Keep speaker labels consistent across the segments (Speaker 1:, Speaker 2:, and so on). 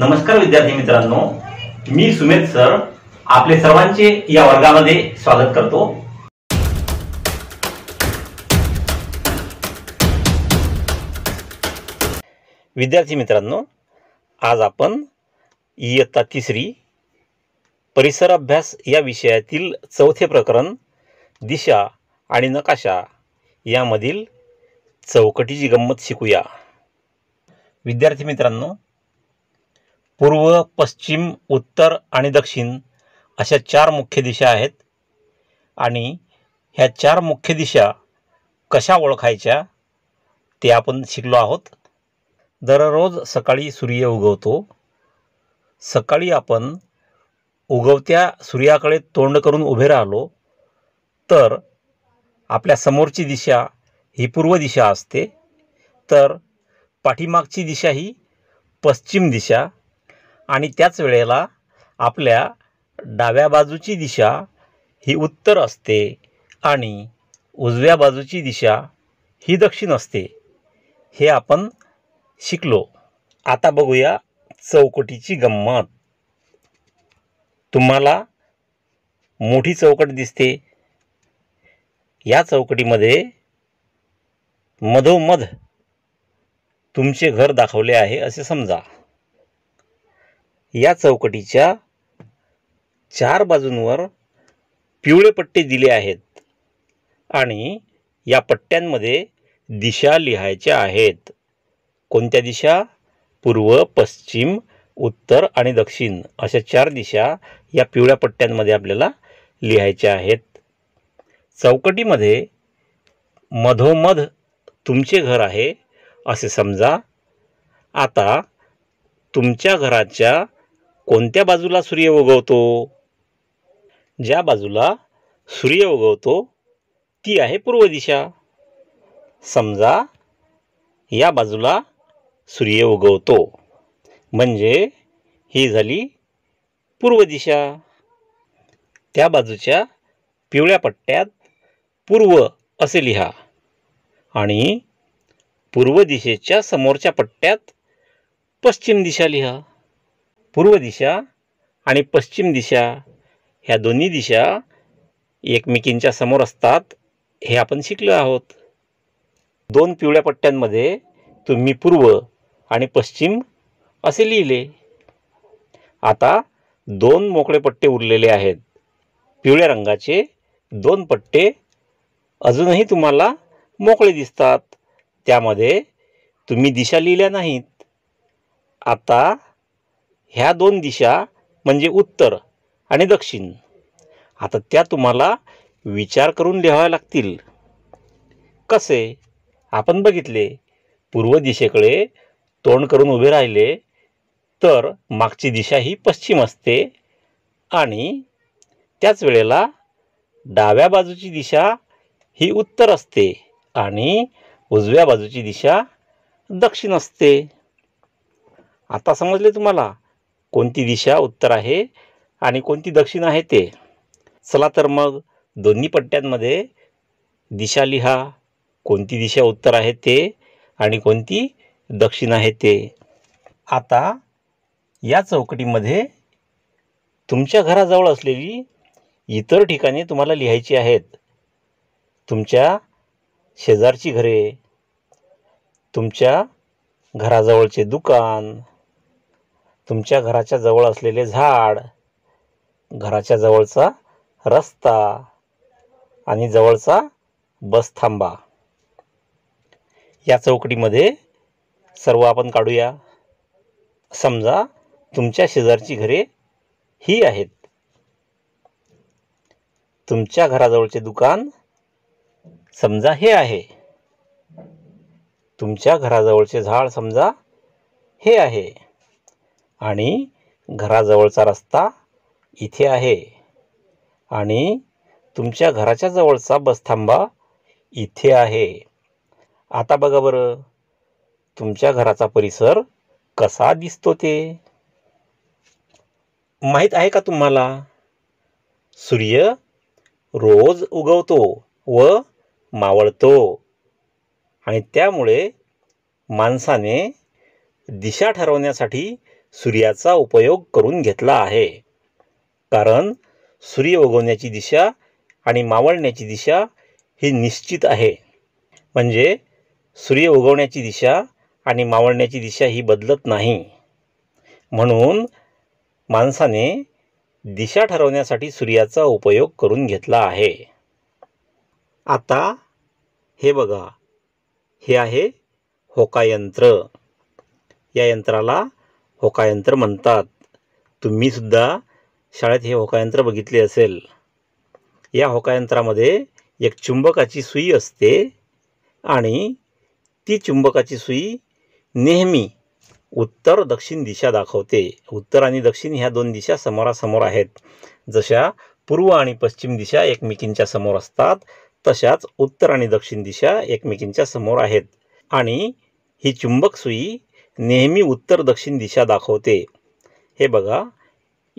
Speaker 1: नमस्कार विद्यार्थी मित्रांनो मी सुमेध सर आपले सर्वांचे या वर्गामध्ये स्वागत करतो विद्यार्थी मित्रांनो आज आपण इयत्ता तिसरी परिसर अभ्यास या विषयातील चौथे प्रकरण दिशा आणि नकाशा यामधील चौकटीची गंमत शिकूया विद्यार्थी मित्रांनो पूर्व पश्चिम उत्तर आणि दक्षिण अशा चार मुख्य दिशा आहेत आणि ह्या चार मुख्य दिशा कशा ओळखायच्या ते आपण शिकलो आहोत दररोज सकाळी सूर्य उगवतो सकाळी आपण उगवत्या सूर्याकडे तोंड करून उभे राहिलो तर आपल्या समोरची दिशा ही पूर्व दिशा असते तर पाठीमागची दिशा ही पश्चिम दिशा आणि त्याच वेळेला आपल्या डाव्या बाजूची दिशा ही उत्तर असते आणि उजव्या बाजूची दिशा ही दक्षिण असते हे आपण शिकलो आता बघूया चौकटीची गंमत तुम्हाला मोठी चौकट दिसते या चौकटीमध्ये मधोमध तुमचे घर दाखवले आहे असे समजा या चौकटीच्या चार बाजूंवर पिवळे पट्टे दिले आहेत आणि या पट्ट्यांमध्ये दिशा लिहायच्या आहेत कोणत्या दिशा पूर्व पश्चिम उत्तर आणि दक्षिण अशा चार दिशा या पिवळ्या पट्ट्यांमध्ये आपल्याला लिहायच्या आहेत चौकटीमध्ये मधोमध तुमचे घर आहे असे समजा आता तुमच्या घराच्या कोणत्या बाजूला सूर्य उगवतो ज्या बाजूला सूर्य उगवतो ती आहे पूर्व दिशा समजा या बाजूला सूर्य उगवतो म्हणजे ही झाली पूर्व दिशा त्या बाजूच्या पिवळ्या पट्ट्यात पूर्व असे लिहा आणि पूर्व दिशेच्या समोरच्या पट्ट्यात पश्चिम दिशा लिहा पूर्व दिशा आणि पश्चिम दिशा ह्या दोन्ही दिशा एकमेकींच्या समोर असतात हे आपण शिकलो आहोत दोन पिवळ्या पट्ट्यांमध्ये तुम्ही पूर्व आणि पश्चिम असे लिहिले आता दोन मोकळे पट्टे उरलेले आहेत पिवळ्या रंगाचे दोन पट्टे अजूनही तुम्हाला मोकळे दिसतात त्यामध्ये तुम्ही दिशा लिहिल्या नाहीत आता ह्या दोन दिशा म्हणजे उत्तर आणि दक्षिण आता त्या तुम्हाला विचार करून लिहाव्या लागतील कसे आपण बघितले पूर्व दिशेकडे तोंड करून उभे राहिले तर मागची दिशा ही पश्चिम असते आणि त्याच वेळेला डाव्या बाजूची दिशा ही उत्तर असते आणि उजव्या बाजूची दिशा दक्षिण असते आता समजले तुम्हाला कोणती दिशा उत्तर आहे आणि कोणती दक्षिण आहे ते चला तर मग दोन्ही पट्ट्यांमध्ये दिशा लिहा कोणती दिशा उत्तर आहे ते आणि कोणती दक्षिण आहे ते आता या चौकटीमध्ये तुमच्या घराजवळ असलेली इतर ठिकाणे तुम्हाला लिहायची आहेत तुमच्या शेजारची घरे तुमच्या घराजवळचे दुकान तुमच्या घराच्या जवळ असलेले झाड घराच्या जवळचा रस्ता आणि जवळचा बस थांबा या चौकटीमध्ये सर्व आपण काढूया समजा तुमच्या शेजारची घरे ही आहेत तुमच्या घराजवळचे दुकान समजा हे आहे तुमच्या घराजवळचे झाड समजा हे आहे आणि घराजवळचा रस्ता इथे आहे आणि तुमच्या घराच्या जवळचा बसथांबा इथे आहे आता बघा बरं तुमच्या घराचा परिसर कसा दिसतो ते माहीत आहे का तुम्हाला सूर्य रोज उगवतो व मावळतो आणि त्यामुळे माणसाने दिशा ठरवण्यासाठी सूर्याचा उपयोग करून घेतला आहे कारण सूर्य उगवण्याची दिशा आणि मावळण्याची दिशा ही निश्चित आहे म्हणजे सूर्य उगवण्याची दिशा आणि मावळण्याची दिशा ही बदलत नाही म्हणून माणसाने दिशा ठरवण्यासाठी सूर्याचा उपयोग करून घेतला आहे आता हे बघा हे आहे होकायंत्र या यंत्राला होकायंत्र म्हणतात तुम्ही सुद्धा शाळेत हे होकायंत्र बघितले असेल या होकायंत्रामध्ये एक चुंबकाची सुई असते आणि ती चुंबकाची सुई नेहमी उत्तर दक्षिण दिशा दाखवते उत्तर आणि दक्षिण ह्या दोन दिशा समोरासमोर आहेत जशा पूर्व आणि पश्चिम दिशा एकमेकींच्या समोर असतात तशाच उत्तर आणि दक्षिण दिशा एकमेकींच्या समोर आहेत आणि ही चुंबक सुई नेहमी उत्तर दक्षिण दिशा दाखवते हे बघा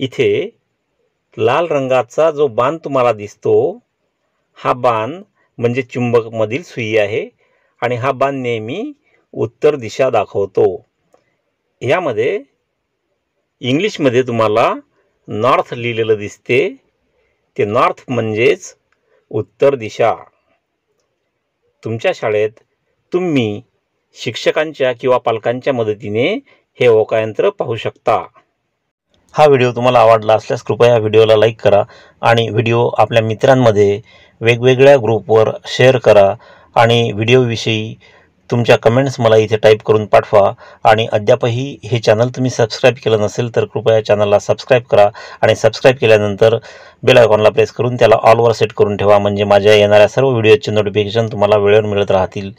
Speaker 1: इथे लाल रंगाचा जो बाण तुम्हाला दिसतो हा बाण म्हणजे चुंबकमधील सुई आहे आणि हा बाण नेहमी उत्तर दिशा दाखवतो यामध्ये इंग्लिशमध्ये तुम्हाला नॉर्थ लिहिलेलं दिसते ते नॉर्थ म्हणजेच उत्तर दिशा तुमच्या शाळेत तुम्ही शिक्षकांच्या किंवा पालकांच्या मदतीने हे ओकायंत्र पाहू शकता हा व्हिडिओ तुम्हाला आवडला असल्यास कृपया व्हिडिओला लाईक करा आणि व्हिडिओ आपल्या मित्रांमध्ये वेगवेगळ्या ग्रुपवर शेअर करा आणि व्हिडिओविषयी तुमच्या कमेंट्स मला इथे टाईप करून पाठवा आणि अद्यापही हे चॅनल तुम्ही सबस्क्राईब केलं नसेल तर कृपया चॅनलला सबस्क्राईब करा आणि सबस्क्राईब केल्यानंतर बेल आयकॉनला प्रेस करून त्याला ऑलवर सेट करून ठेवा म्हणजे माझ्या येणाऱ्या सर्व व्हिडिओचे नोटिफिकेशन तुम्हाला वेळेवर मिळत राहतील